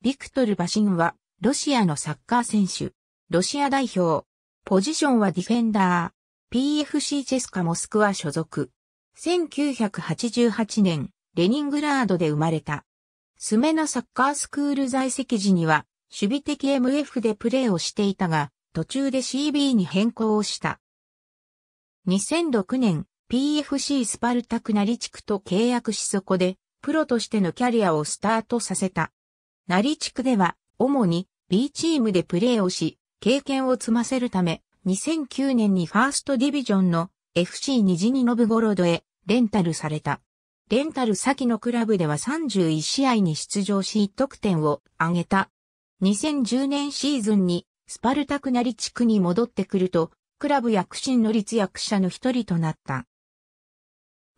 ビクトル・バシンは、ロシアのサッカー選手。ロシア代表。ポジションはディフェンダー。PFC チェスカモスクワ所属。1988年、レニングラードで生まれた。スメナサッカースクール在籍時には、守備的 MF でプレーをしていたが、途中で CB に変更をした。2006年、PFC スパルタクナリ地区と契約しそこで、プロとしてのキャリアをスタートさせた。成地区では、主に B チームでプレーをし、経験を積ませるため、2009年にファーストディビジョンの FC 虹にノブゴロドへレンタルされた。レンタル先のクラブでは31試合に出場し得点を挙げた。2010年シーズンにスパルタク成地区に戻ってくると、クラブ躍進の立役者の一人となった。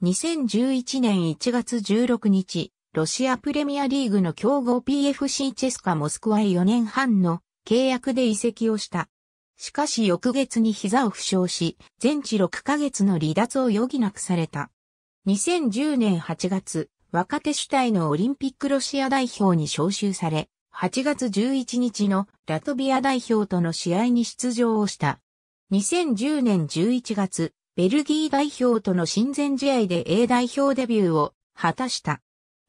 2011年1月16日、ロシアプレミアリーグの強豪 PFC チェスカモスクワへ4年半の契約で移籍をした。しかし翌月に膝を負傷し、全治6ヶ月の離脱を余儀なくされた。2010年8月、若手主体のオリンピックロシア代表に招集され、8月11日のラトビア代表との試合に出場をした。2010年11月、ベルギー代表との親善試合で A 代表デビューを果たした。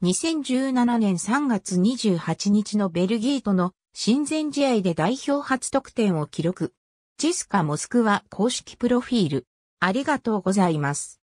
2017年3月28日のベルギーとの親善試合で代表初得点を記録。ジスカ・モスクワ公式プロフィール。ありがとうございます。